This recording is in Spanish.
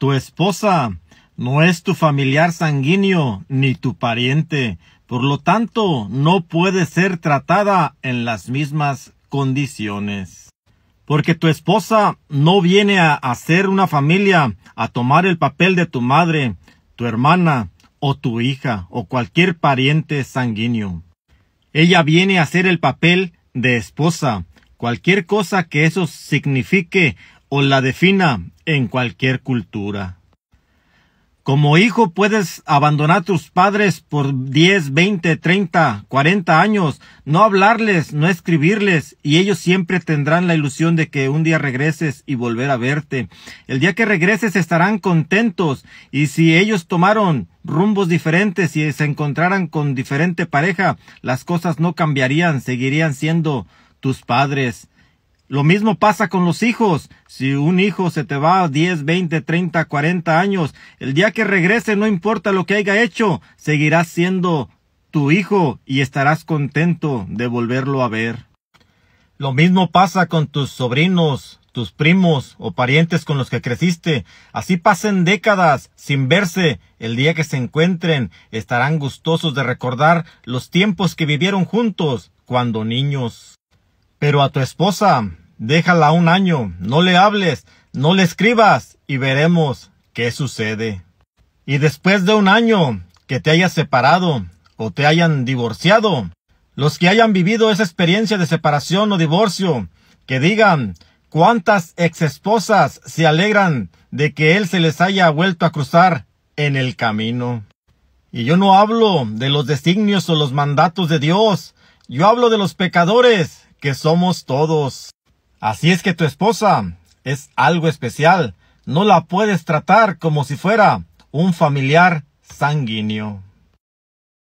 Tu esposa no es tu familiar sanguíneo ni tu pariente, por lo tanto no puede ser tratada en las mismas condiciones. Porque tu esposa no viene a hacer una familia, a tomar el papel de tu madre, tu hermana o tu hija o cualquier pariente sanguíneo. Ella viene a hacer el papel de esposa. Cualquier cosa que eso signifique o la defina en cualquier cultura. Como hijo puedes abandonar a tus padres por 10, 20, 30, 40 años, no hablarles, no escribirles, y ellos siempre tendrán la ilusión de que un día regreses y volver a verte. El día que regreses estarán contentos, y si ellos tomaron rumbos diferentes y se encontraran con diferente pareja, las cosas no cambiarían, seguirían siendo tus padres. Lo mismo pasa con los hijos. Si un hijo se te va a 10, 20, 30, 40 años, el día que regrese no importa lo que haya hecho, seguirás siendo tu hijo y estarás contento de volverlo a ver. Lo mismo pasa con tus sobrinos, tus primos o parientes con los que creciste. Así pasen décadas sin verse. El día que se encuentren estarán gustosos de recordar los tiempos que vivieron juntos cuando niños. Pero a tu esposa, déjala un año, no le hables, no le escribas y veremos qué sucede. Y después de un año que te hayas separado o te hayan divorciado, los que hayan vivido esa experiencia de separación o divorcio, que digan cuántas exesposas se alegran de que él se les haya vuelto a cruzar en el camino. Y yo no hablo de los designios o los mandatos de Dios, yo hablo de los pecadores que somos todos. Así es que tu esposa es algo especial. No la puedes tratar como si fuera un familiar sanguíneo.